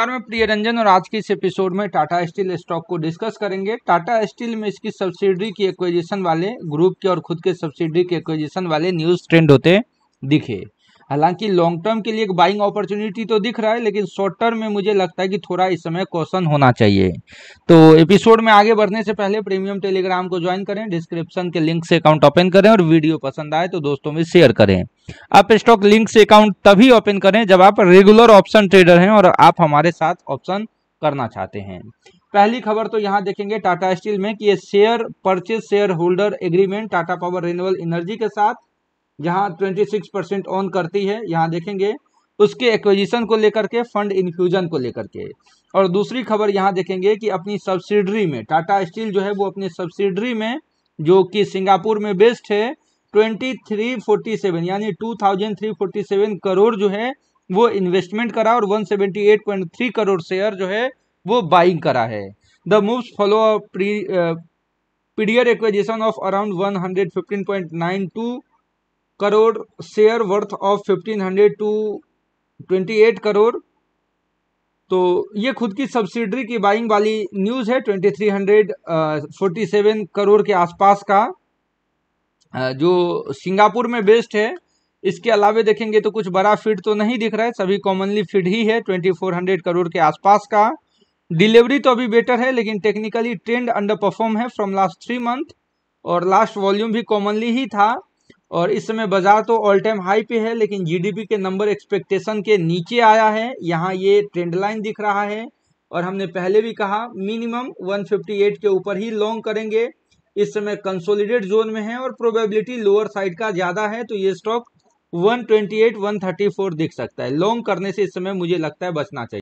नमस्कार मैं प्रिय रंजन और आज के इस एपिसोड में टाटा स्टील स्टॉक को डिस्कस करेंगे टाटा स्टील में इसकी सब्सिडी की एक्विजिशन वाले ग्रुप के और खुद के सब्सिडी के एक्विजिशन वाले न्यूज ट्रेंड होते दिखे हालांकि लॉन्ग टर्म के लिए एक बाइंग अपॉर्चुनिटी तो दिख रहा है लेकिन शॉर्ट टर्म में मुझे लगता है कि थोड़ा इस समय क्वेश्चन होना चाहिए तो एपिसोड में आगे बढ़ने से पहले प्रीमियम टेलीग्राम को ज्वाइन करें डिस्क्रिप्शन के लिंक से अकाउंट ओपन करें और वीडियो पसंद आए तो दोस्तों में शेयर करें आप स्टॉक लिंक से अकाउंट तभी ओपन करें जब आप रेगुलर ऑप्शन ट्रेडर हैं और आप हमारे साथ ऑप्शन करना चाहते हैं पहली खबर तो यहाँ देखेंगे टाटा स्टील में कि ये share purchase shareholder agreement Tata power renewal energy के साथ जहां 26 परसेंट ऑन करती है यहाँ देखेंगे उसके एक्विजिशन को लेकर के फंड इन्फ्यूजन को लेकर के और दूसरी खबर यहाँ देखेंगे कि अपनी सब्सिडरी में टाटा स्टील जो है वो अपनी सब्सिडरी में जो कि सिंगापुर में बेस्ड है 2347 यानी 2347 करोड़ जो है वो इन्वेस्टमेंट करा और 178.3 करोड़ शेयर जो है वो बाइंग करा है the moves follow prior acquisition of around one two crore share worth of fifteen hundred two twenty eight crore तो ये खुद की सब्सिडरी की बाइंग वाली न्यूज़ है twenty three hundred forty seven crore के आसपास का जो सिंगापुर में बेस्ड है इसके अलावे देखेंगे तो कुछ बड़ा फीड तो नहीं दिख रहा है सभी कॉमनली फीड ही है ट्वेंटी फोर हंड्रेड करोड़ के आसपास का डिलीवरी तो अभी बेटर है लेकिन टेक्निकली ट्रेंड अंडर परफॉर्म है फ्रॉम लास्ट थ्री मंथ और लास्ट वॉल्यूम भी कॉमनली ही था और इस समय बाजार तो ऑल टाइम हाई पे है लेकिन जीडीपी के नंबर एक्सपेक्टेशन के नीचे आया है यहाँ ये ट्रेंड लाइन दिख रहा है और हमने पहले भी कहा मिनिमम 158 के ऊपर ही लॉन्ग करेंगे इस समय कंसोलिडेट जोन में है और प्रोबेबिलिटी लोअर साइड का ज़्यादा है तो ये स्टॉक 128, 134 दिख सकता है लॉन्ग करने से इस समय मुझे लगता है बचना चाहिए